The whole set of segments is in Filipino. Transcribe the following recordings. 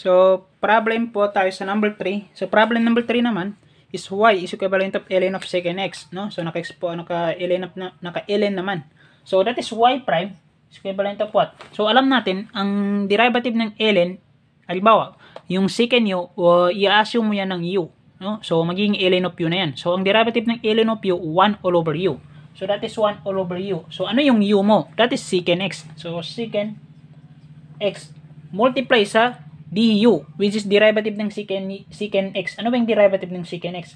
So, problem po tayo sa number 3. So, problem number 3 naman is y is equivalent of ln of second x, no? So, naka-x po, naka-ln of, naka-ln naman. So, that is y prime is equivalent of what? So, alam natin, ang derivative ng ln, halimbawa, yung second u, uh, i-assume mo yan ng u, no? So, magiging ln of u na yan. So, ang derivative ng ln of u, 1 all over u. So, that is 1 all over u. So, ano yung u mo? That is secant x. So, secant x multiply sa du, which is derivative ng secant, secant x. Ano ba yung derivative ng secant x?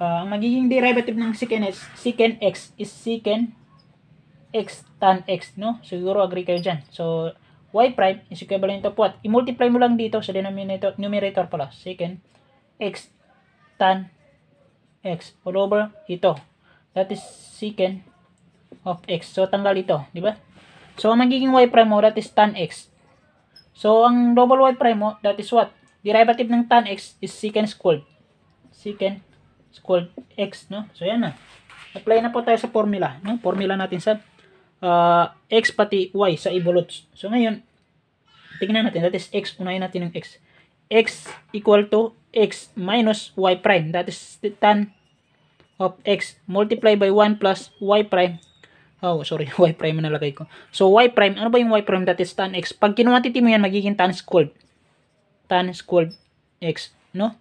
Uh, ang magiging derivative ng secant x, secant x is secant x tan x, no? Siguro agree kayo dyan. So, y prime is equivalent to what? I-multiply mo lang dito sa denominator, numerator pala. Secant x tan x all over ito. That is secant of x. So, tanggal ito, di ba? So, ang magiging y prime mo, that is tan x So, ang double y prime mo, that is what? Derivative ng tan x is secant squared. Secant squared x, no? So, yan na. Apply na po tayo sa formula, no? Formula natin sa uh, x pati y sa evolutes. So, ngayon, tingnan natin. That is x. Unahin natin yung x. x equal to x minus y prime. That is the tan of x multiplied by 1 plus y prime Oh, sorry, y prime na nalagay ko. So, y prime, ano ba yung y prime? That is tan x. Pag kinuwantity mo yan, magiging tan squared. Tan squared x, no?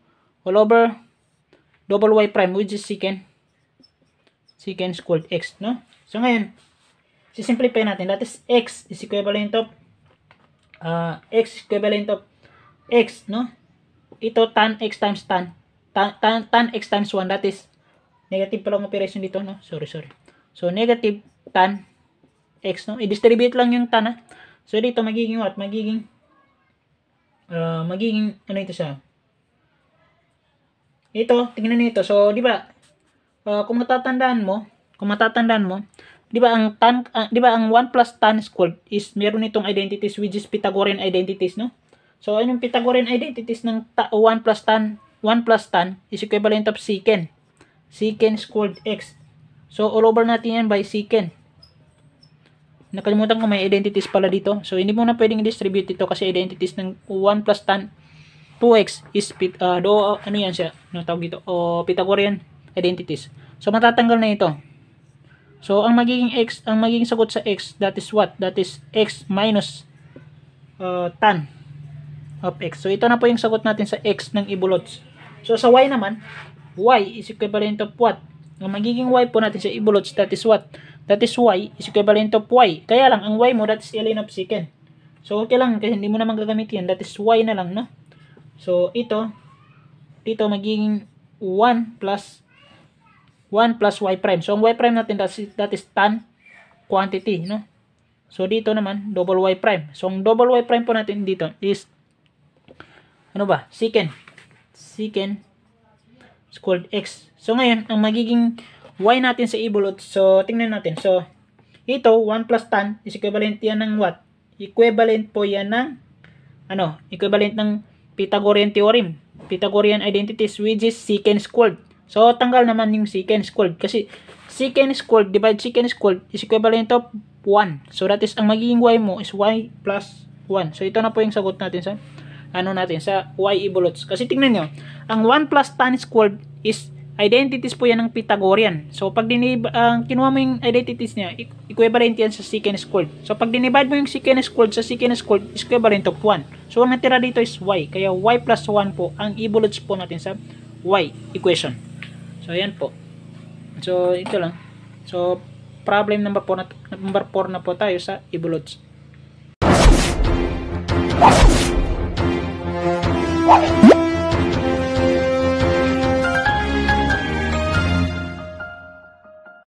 All over double y prime, which is secant. Secant squared x, no? So, ngayon, sisimplify natin. That is x is equivalent of uh, x is equivalent of x, no? Ito, tan x times tan. Tan, tan, tan x times 1, that is negative palang operation dito, no? Sorry, sorry. So, negative tan x, no? I-distribute lang yung tan, ha? So, dito magiging what? Magiging, uh, magiging, ano ito siya? Ito, tingnan nito. So, di ba, uh, kung matatandaan mo, kung matatandaan mo, di ba ang tan, uh, di ba ang 1 plus tan squared is meron itong identities which is Pythagorean identities, no? So, anong Pythagorean identities ng 1 plus tan, 1 plus tan is equivalent of secant. Secant squared x. So, all over natin yan by secant. Nakalimutan ko may identities pala dito. So, hindi mo na pwedeng distribute ito kasi identities ng 1 plus tan 2x is uh, do, ano yan siya? Ano tawag dito? O, Pythagorean identities. So, matatanggal na ito. So, ang magiging x, ang magiging sagot sa x, that is what? That is x minus uh, tan of x. So, ito na po yung sagot natin sa x ng ibulots. So, sa y naman, y is equivalent of what? Ang magiging y po natin sa Ibolots, that is what? That is y is equivalent of y. Kaya lang, ang y mo, that is ln of secant. So, okay lang, kasi hindi mo naman gagamit yan. That is y na lang, no? So, ito, dito magiging 1 plus 1 plus y prime. So, ang y prime natin, that is, that is tan quantity, no? So, dito naman, double y prime. So, ang double y prime po natin dito is, ano ba? Secant. Secant is called x. So, ngayon, ang magiging y natin sa ibulot, so, tingnan natin. So, ito, 1 plus tan is equivalent yan ng what? Equivalent po yan ng, ano, equivalent ng Pythagorean theorem. Pythagorean identities which is secant squared. So, tanggal naman yung secant squared kasi secant squared divide secant squared is equivalent of 1. So, that is, ang magiging y mo is y plus 1. So, ito na po yung sagot natin sa ano natin, sa y evolutes. Kasi tingnan nyo, ang 1 plus tan squared is identities po yan ng Pythagorean. So, pag dinib uh, kinuha mo yung identities niya, e- equivalent yan sa secant squared. So, pag dinivide mo yung secant squared sa secant squared, is equivalent of 1. So, ang natira dito is y. Kaya y plus 1 po ang evolutes po natin sa y equation. So, ayan po. So, ito lang. So, problem number 4 na, number 4 na po tayo sa evolutes. What?